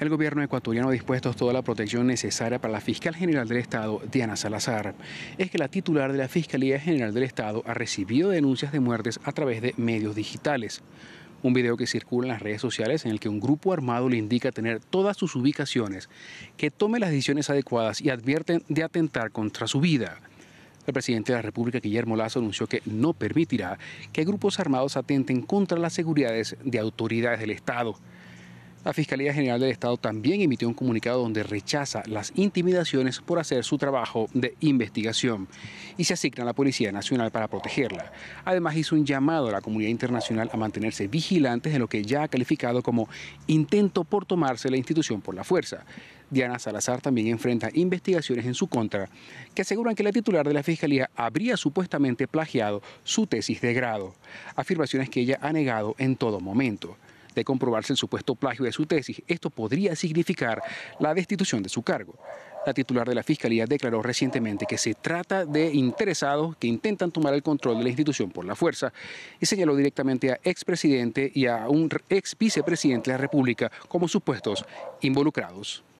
el gobierno ecuatoriano ha dispuesto toda la protección necesaria para la fiscal general del Estado, Diana Salazar. Es que la titular de la Fiscalía General del Estado ha recibido denuncias de muertes a través de medios digitales. Un video que circula en las redes sociales en el que un grupo armado le indica tener todas sus ubicaciones, que tome las decisiones adecuadas y advierten de atentar contra su vida. El presidente de la República, Guillermo Lazo, anunció que no permitirá que grupos armados atenten contra las seguridades de autoridades del Estado. La Fiscalía General del Estado también emitió un comunicado donde rechaza las intimidaciones por hacer su trabajo de investigación y se asigna a la Policía Nacional para protegerla. Además hizo un llamado a la comunidad internacional a mantenerse vigilantes de lo que ya ha calificado como intento por tomarse la institución por la fuerza. Diana Salazar también enfrenta investigaciones en su contra que aseguran que la titular de la Fiscalía habría supuestamente plagiado su tesis de grado, afirmaciones que ella ha negado en todo momento. De comprobarse el supuesto plagio de su tesis, esto podría significar la destitución de su cargo. La titular de la Fiscalía declaró recientemente que se trata de interesados que intentan tomar el control de la institución por la fuerza y señaló directamente a expresidente y a un ex vicepresidente de la República como supuestos involucrados.